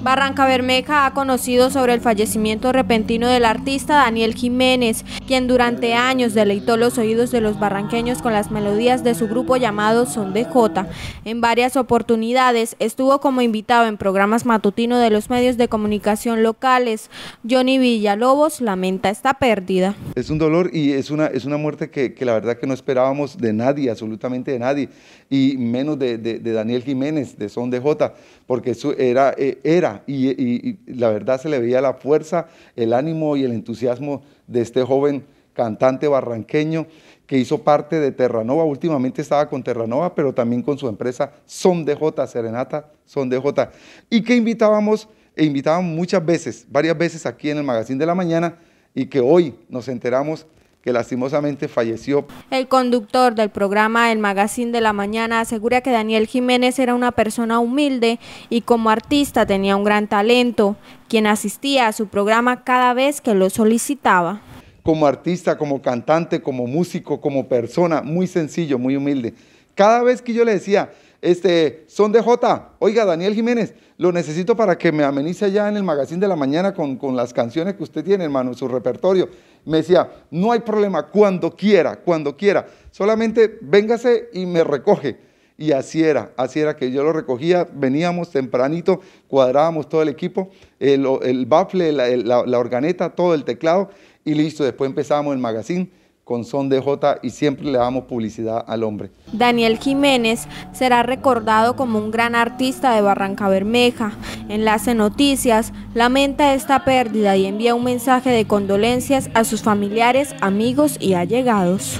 Barranca Bermeja ha conocido sobre el fallecimiento repentino del artista Daniel Jiménez, quien durante años deleitó los oídos de los barranqueños con las melodías de su grupo llamado Son de Jota. En varias oportunidades estuvo como invitado en programas matutinos de los medios de comunicación locales. Johnny Villalobos lamenta esta pérdida. Es un dolor y es una, es una muerte que, la verdad que no esperábamos de nadie, absolutamente de nadie, y menos de, Daniel Jiménez, de Son de Jota, porque eso era... Eh, era y, la verdad se le veía la fuerza, el ánimo y el entusiasmo de este joven cantante barranqueño que hizo parte de Terranova. Últimamente estaba con Terranova, pero también con su empresa Son DJ, Serenata Son DJ. Y que invitábamos, e invitábamos muchas veces, varias veces aquí en el Magazine de la Mañana, y que hoy nos enteramos que lastimosamente falleció. El conductor del programa El Magazine de la Mañana asegura que Daniel Jiménez era una persona humilde y como artista tenía un gran talento, quien asistía a su programa cada vez que lo solicitaba. Como artista, como cantante, como músico, como persona, muy sencillo, muy humilde. Cada vez que yo le decía, este, son de J, oiga, Daniel Jiménez, lo necesito para que me amenice allá en el magazine de la mañana con, las canciones que usted tiene, hermano, en su repertorio. Me decía, no hay problema, cuando quiera, cuando quiera, solamente véngase y me recoge. Y así era, así era que yo lo recogía, veníamos tempranito, cuadrábamos todo el equipo, el, el baffle, la, organeta, todo el teclado y listo, después empezábamos el magazine con Son de J y siempre le damos publicidad al hombre. Daniel Jiménez será recordado como un gran artista de Barranca Bermeja. Enlace Noticias lamenta esta pérdida y envía un mensaje de condolencias a sus familiares, amigos y allegados.